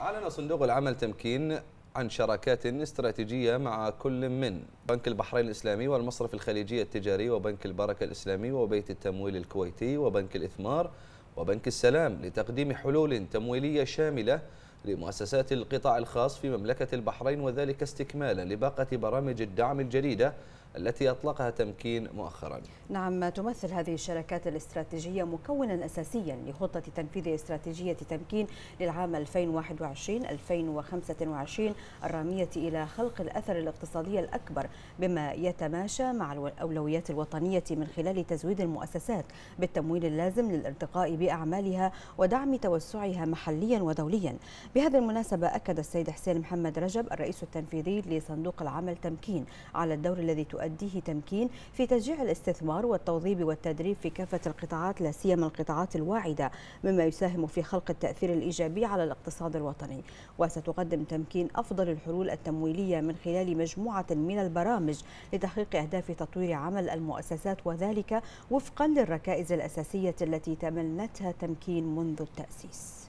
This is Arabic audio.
أعلن صندوق العمل تمكين عن شراكات استراتيجية مع كل من بنك البحرين الإسلامي والمصرف الخليجي التجاري وبنك البركة الإسلامي وبيت التمويل الكويتي وبنك الإثمار وبنك السلام لتقديم حلول تمويلية شاملة لمؤسسات القطاع الخاص في مملكة البحرين وذلك استكمالا لباقة برامج الدعم الجديدة التي أطلقها تمكين مؤخرا نعم تمثل هذه الشركات الاستراتيجية مكونا أساسيا لخطة تنفيذ استراتيجية تمكين للعام 2021-2025 الرامية إلى خلق الأثر الاقتصادي الأكبر بما يتماشى مع الأولويات الوطنية من خلال تزويد المؤسسات بالتمويل اللازم للارتقاء بأعمالها ودعم توسعها محليا ودوليا بهذه المناسبة أكد السيد حسين محمد رجب الرئيس التنفيذي لصندوق العمل تمكين على الدور الذي تؤدي يؤديه تمكين في تشجيع الاستثمار والتوظيف والتدريب في كافة القطاعات لا سيما القطاعات الواعدة مما يساهم في خلق التأثير الإيجابي على الاقتصاد الوطني وستقدم تمكين أفضل الحلول التمويلية من خلال مجموعة من البرامج لتحقيق أهداف تطوير عمل المؤسسات وذلك وفقا للركائز الأساسية التي تمنتها تمكين منذ التأسيس